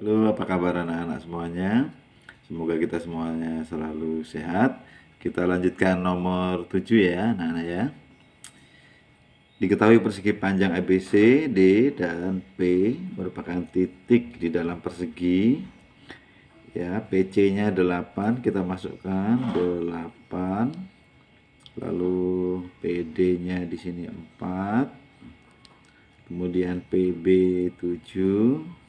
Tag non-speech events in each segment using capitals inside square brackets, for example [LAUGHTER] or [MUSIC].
Halo, apa kabar anak-anak semuanya? Semoga kita semuanya selalu sehat. Kita lanjutkan nomor 7 ya, anak-anak ya. Diketahui persegi panjang ABC, D, dan P merupakan titik di dalam persegi. Ya, PC-nya 8, kita masukkan 8. Lalu PD-nya di sini 4. Kemudian PB 7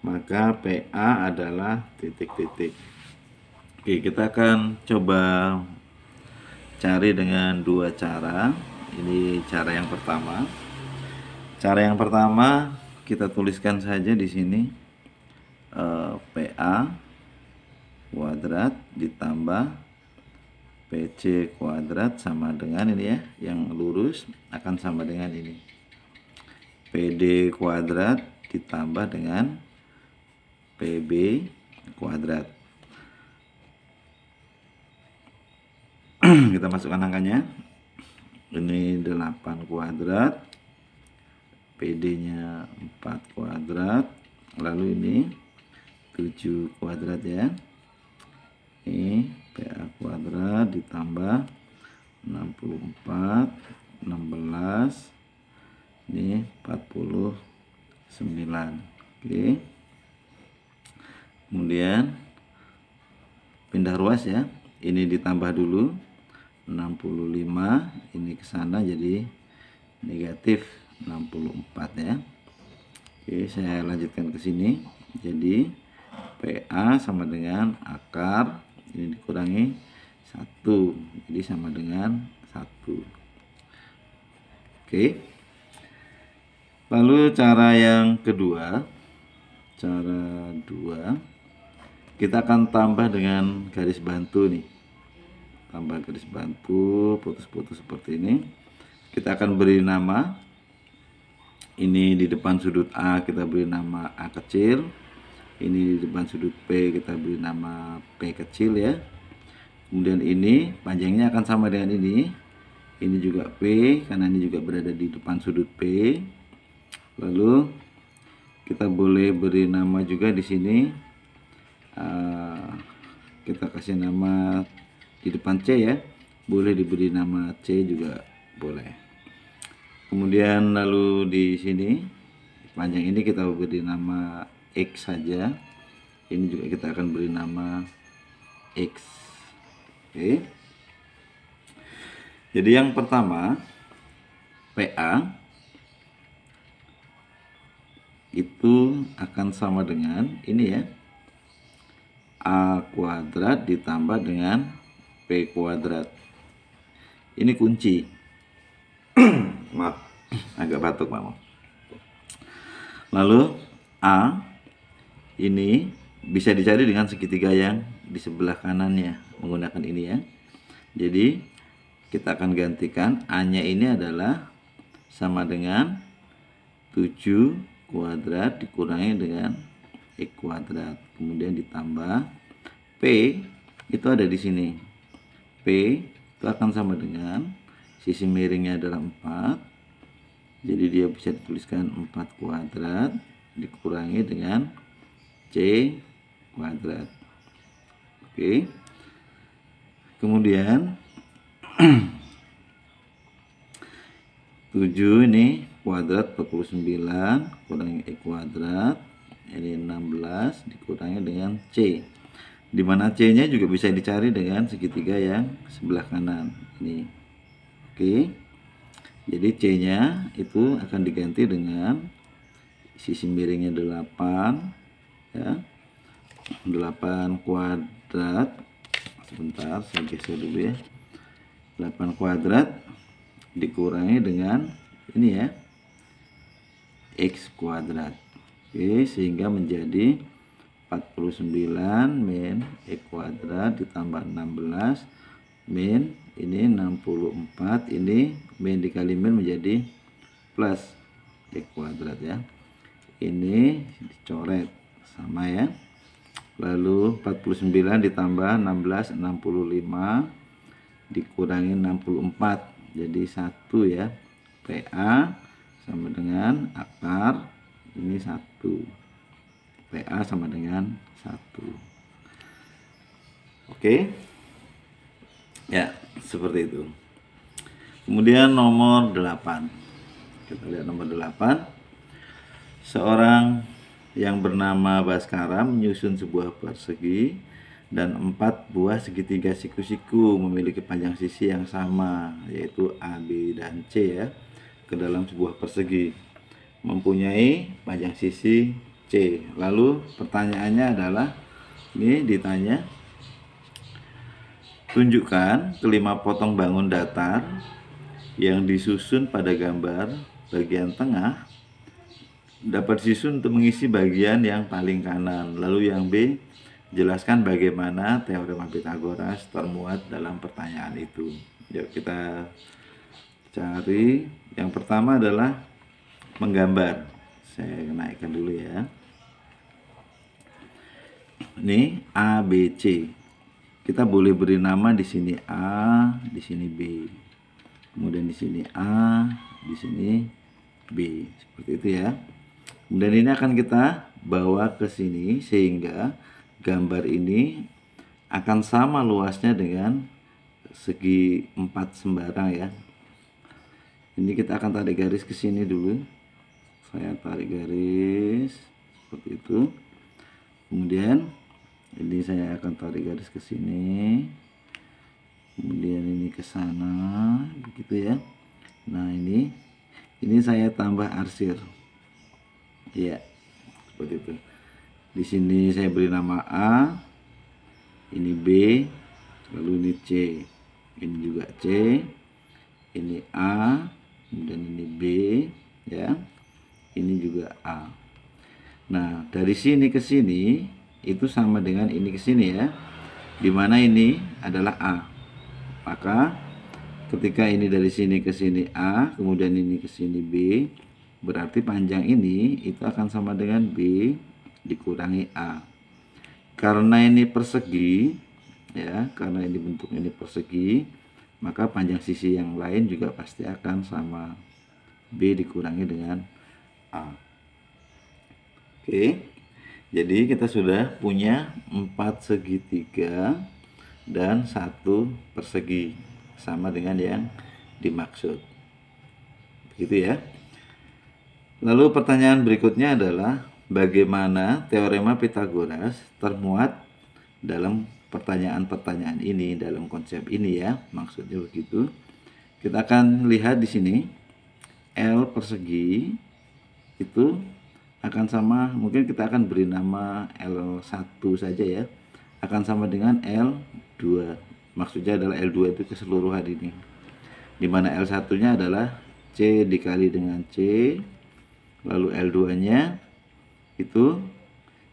maka PA adalah titik-titik. Oke, kita akan coba cari dengan dua cara. Ini cara yang pertama. Cara yang pertama kita tuliskan saja di sini eh, PA kuadrat ditambah PC kuadrat sama dengan ini ya, yang lurus akan sama dengan ini. PD kuadrat ditambah dengan PB kuadrat. [CLEARS THROAT] Kita masukkan angkanya. Ini 8 kuadrat. PD-nya 4 kuadrat. Lalu ini 7 kuadrat ya. Ini PA kuadrat ditambah 64 16 ini 49 oke okay kemudian pindah ruas ya ini ditambah dulu 65 ini ke sana jadi negatif 64 ya Oke saya lanjutkan ke sini jadi PA sama dengan akar ini dikurangi 1 jadi sama dengan 1 Oke lalu cara yang kedua cara 2 kita akan tambah dengan garis bantu nih tambah garis bantu putus-putus seperti ini kita akan beri nama ini di depan sudut A kita beri nama A kecil ini di depan sudut P kita beri nama P kecil ya kemudian ini panjangnya akan sama dengan ini ini juga P karena ini juga berada di depan sudut P lalu kita boleh beri nama juga di sini Eh, kita kasih nama di depan C ya boleh diberi nama C juga boleh kemudian lalu di sini panjang ini kita beri nama X saja ini juga kita akan beri nama X oke okay. jadi yang pertama PA itu akan sama dengan ini ya A kuadrat ditambah dengan P kuadrat. Ini kunci. [CLEARS THROAT] Maaf, agak batuk pak. Lalu A ini bisa dicari dengan segitiga yang di sebelah kanannya menggunakan ini ya. Jadi kita akan gantikan A-nya ini adalah sama dengan 7 kuadrat dikurangi dengan e kuadrat. Kemudian ditambah P itu ada di sini. P itu akan sama dengan sisi miringnya adalah 4. Jadi dia bisa dituliskan 4 kuadrat dikurangi dengan C kuadrat. Oke. Kemudian 7 [CLEARS THROAT] ini kuadrat 49 kurangi E kuadrat jadi 16 dikurangi dengan C. Dimana C-nya juga bisa dicari dengan segitiga yang sebelah kanan. Ini. Oke. Jadi C-nya itu akan diganti dengan sisi miringnya 8 ya. 8 kuadrat sebentar saya geser dulu ya 8 kuadrat dikurangi dengan ini ya X kuadrat Oke, sehingga menjadi 49 min E kuadrat ditambah 16 min ini 64 ini min dikali min menjadi plus E kuadrat ya ini dicoret sama ya lalu 49 ditambah 16 65 dikurangi 64 jadi 1 ya PA sama dengan akar ini 1 1 PA sama dengan 1 oke ya seperti itu kemudian nomor 8 kita lihat nomor 8 seorang yang bernama Baskara menyusun sebuah persegi dan empat buah segitiga siku-siku memiliki panjang sisi yang sama yaitu ab dan C ya ke dalam sebuah persegi mempunyai panjang sisi C. Lalu pertanyaannya adalah ini ditanya tunjukkan kelima potong bangun datar yang disusun pada gambar bagian tengah dapat disusun untuk mengisi bagian yang paling kanan. Lalu yang B, jelaskan bagaimana teorema Pitagoras termuat dalam pertanyaan itu. Yuk kita cari. Yang pertama adalah menggambar. Saya naikkan dulu ya. Ini A, B, C. Kita boleh beri nama di sini A, di sini B. Kemudian di sini A, di sini B. Seperti itu ya. Kemudian ini akan kita bawa ke sini sehingga gambar ini akan sama luasnya dengan segi empat sembarang ya. Ini kita akan tarik garis ke sini dulu saya tarik garis seperti itu kemudian ini saya akan tarik garis ke sini kemudian ini ke sana begitu ya nah ini ini saya tambah arsir ya seperti itu di sini saya beri nama A ini B lalu ini C ini juga C ini A dan ini B ya ini juga A. Nah, dari sini ke sini itu sama dengan ini ke sini ya. Dimana ini adalah A. Maka ketika ini dari sini ke sini A, kemudian ini ke sini B, berarti panjang ini itu akan sama dengan B dikurangi A. Karena ini persegi, ya, karena ini bentuk ini persegi, maka panjang sisi yang lain juga pasti akan sama B dikurangi dengan A. Oke. Jadi kita sudah punya 4 segitiga dan satu persegi sama dengan yang dimaksud. Begitu ya. Lalu pertanyaan berikutnya adalah bagaimana teorema Pitagoras termuat dalam pertanyaan-pertanyaan ini dalam konsep ini ya maksudnya begitu kita akan lihat di sini L persegi itu akan sama mungkin kita akan beri nama L1 saja ya akan sama dengan L2 maksudnya adalah L2 itu keseluruhan ini dimana L1 nya adalah C dikali dengan C lalu L2 nya itu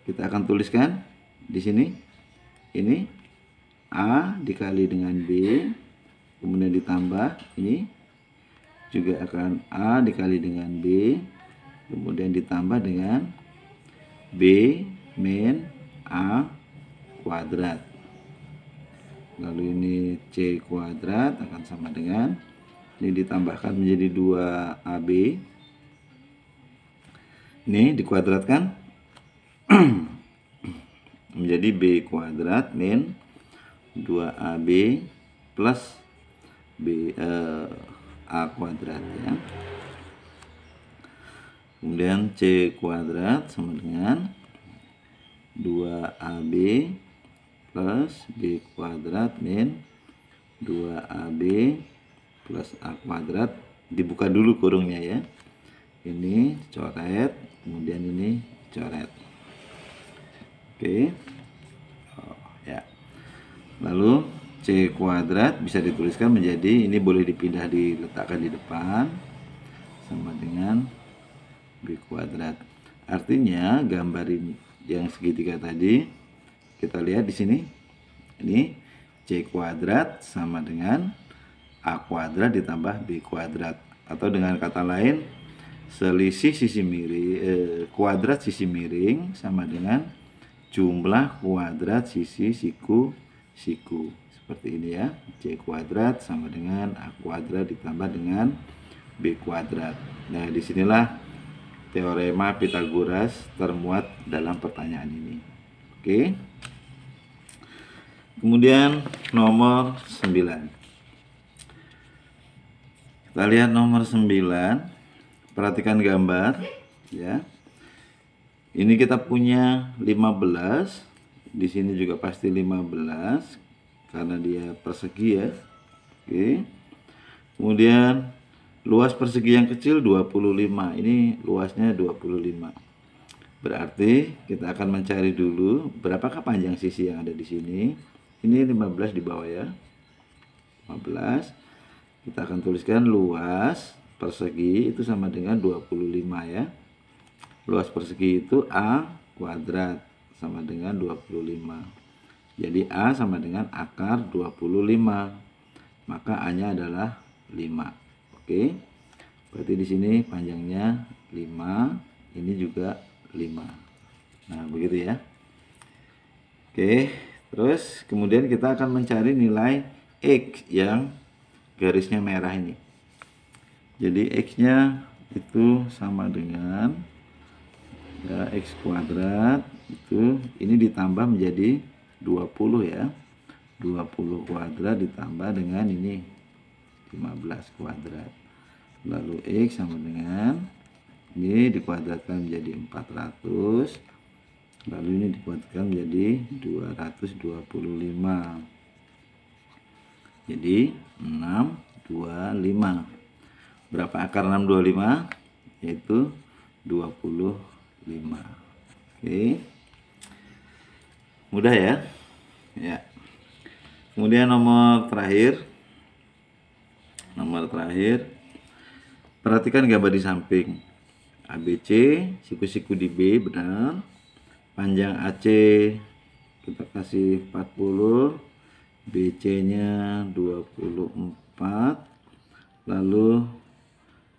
kita akan tuliskan di sini ini A dikali dengan B kemudian ditambah ini juga akan A dikali dengan B kemudian ditambah dengan B min A kuadrat lalu ini C kuadrat akan sama dengan ini ditambahkan menjadi 2AB ini dikuadratkan [CLEARS THROAT] menjadi B kuadrat min 2AB plus B eh, A kuadrat ya Kemudian C kuadrat sama dengan 2AB plus B kuadrat min 2AB plus A kuadrat dibuka dulu kurungnya ya ini coret kemudian ini coret oke oh, ya lalu C kuadrat bisa dituliskan menjadi ini boleh dipindah diletakkan di depan sama dengan b kuadrat. Artinya gambar yang segitiga tadi kita lihat di sini ini c kuadrat sama dengan a kuadrat ditambah b kuadrat atau dengan kata lain selisih sisi miring eh, kuadrat sisi miring sama dengan jumlah kuadrat sisi siku siku seperti ini ya c kuadrat sama dengan a kuadrat ditambah dengan b kuadrat nah disinilah teorema Pitagoras termuat dalam pertanyaan ini. Oke. Okay. Kemudian nomor 9. Kita lihat nomor 9. Perhatikan gambar ya. Ini kita punya 15. Di sini juga pasti 15 karena dia persegi ya. Oke. Kemudian Luas persegi yang kecil 25. Ini luasnya 25. Berarti kita akan mencari dulu berapakah panjang sisi yang ada di sini. Ini 15 di bawah ya. 15. Kita akan tuliskan luas persegi itu sama dengan 25 ya. Luas persegi itu A kuadrat sama dengan 25. Jadi A sama dengan akar 25. Maka A-nya adalah 5. Oke. Berarti di sini panjangnya 5, ini juga 5. Nah, begitu ya. Oke, terus kemudian kita akan mencari nilai x yang garisnya merah ini. Jadi x-nya itu sama dengan ya, x kuadrat itu ini ditambah menjadi 20 ya 20 kuadrat ditambah dengan ini 15 kuadrat lalu X sama dengan ini dikuadratkan menjadi 400 lalu ini dikuadratkan menjadi 225 jadi 625 berapa akar 625 yaitu 25 oke mudah ya ya kemudian nomor terakhir nomor terakhir Perhatikan gambar di samping. ABC, siku-siku di B, benar. Panjang AC kita kasih 40, BC-nya 24. Lalu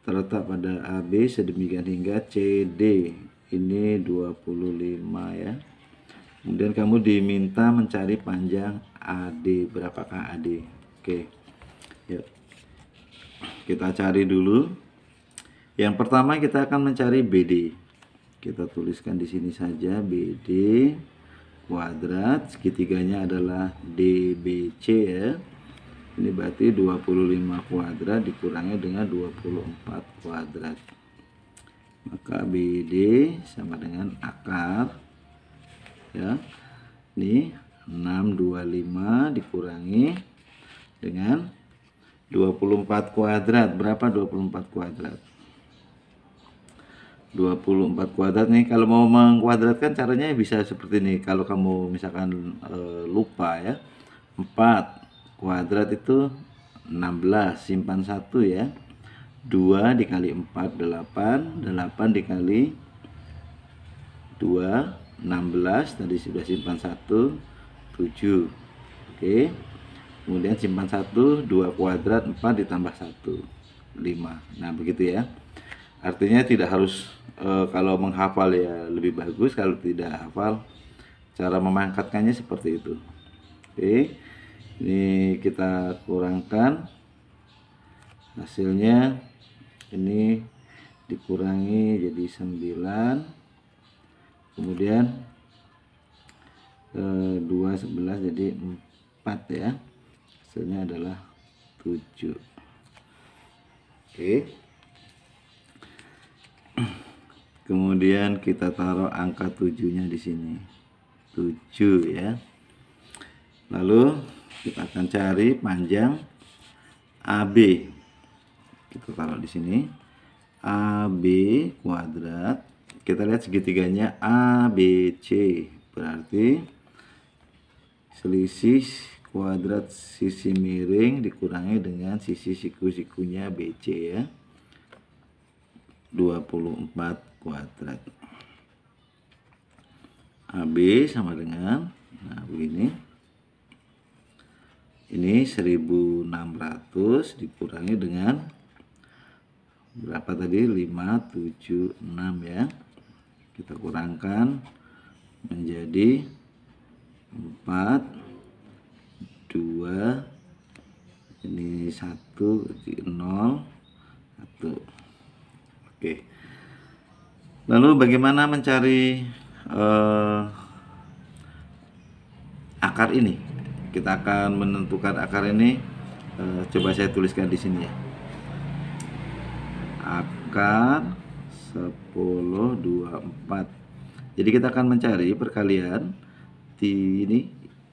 terletak pada AB sedemikian hingga CD. Ini 25 ya. Kemudian kamu diminta mencari panjang AD. Berapakah AD? Oke. Yuk. Kita cari dulu yang pertama kita akan mencari BD. Kita tuliskan di sini saja BD kuadrat segitiganya adalah DBC ya. Ini berarti 25 kuadrat dikurangi dengan 24 kuadrat. Maka BD sama dengan akar ya. Ini 625 dikurangi dengan 24 kuadrat. Berapa 24 kuadrat? 24 kuadrat nih kalau mau mengkuadratkan caranya bisa seperti ini kalau kamu misalkan e, lupa ya 4 kuadrat itu 16 simpan 1 ya 2 dikali 4 8 8 dikali 2 16 tadi sudah simpan 1 7 oke kemudian simpan 1 2 kuadrat 4 ditambah 1 5 nah begitu ya artinya tidak harus e, kalau menghafal ya lebih bagus kalau tidak hafal cara memangkatkannya seperti itu oke ini kita kurangkan hasilnya ini dikurangi jadi 9 kemudian e, 2 11 jadi 4 ya hasilnya adalah 7 oke okay kemudian kita taruh angka tujuhnya di sini tujuh ya lalu kita akan cari panjang AB kita taruh di sini AB kuadrat kita lihat segitiganya ABC berarti selisih kuadrat sisi miring dikurangi dengan sisi siku-sikunya BC ya 24 kuadrat AB sama dengan nah begini ini 1600 dikurangi dengan berapa tadi 576 ya kita kurangkan menjadi 4 2 ini 1 0 1 oke okay. Lalu bagaimana mencari uh, akar ini? Kita akan menentukan akar ini. Uh, coba saya tuliskan di sini ya. Akar 10 2, 4. Jadi kita akan mencari perkalian di ini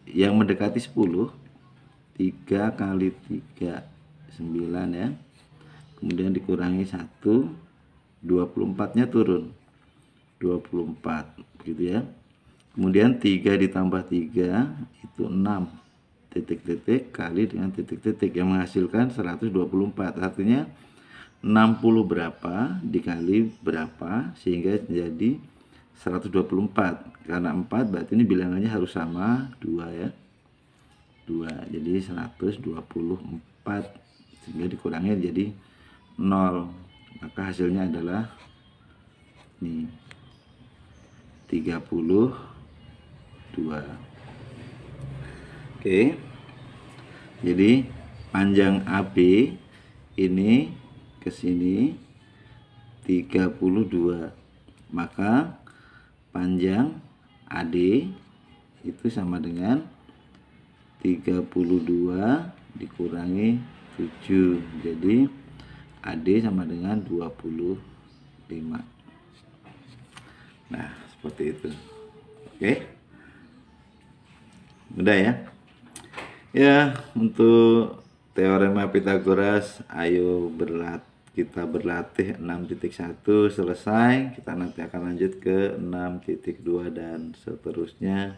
yang mendekati 10 3 kali 3 9 ya. Kemudian dikurangi 1 24-nya turun 24 gitu ya kemudian 3 ditambah 3 itu 6 titik-titik kali dengan titik-titik yang menghasilkan 124 artinya 60 berapa dikali berapa sehingga jadi 124 karena 4 berarti ini bilangannya harus sama 2 ya 2 jadi 124 sehingga dikurangnya jadi 0 maka hasilnya adalah nih 32 oke jadi panjang AB ini ke sini 32 maka panjang AD itu sama dengan 32 dikurangi 7 jadi AD sama dengan 25 nah seperti itu oke okay. mudah ya ya untuk teorema Pitagoras ayo berlat kita berlatih 6.1 selesai kita nanti akan lanjut ke 6.2 dan seterusnya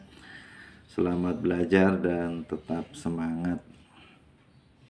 selamat belajar dan tetap semangat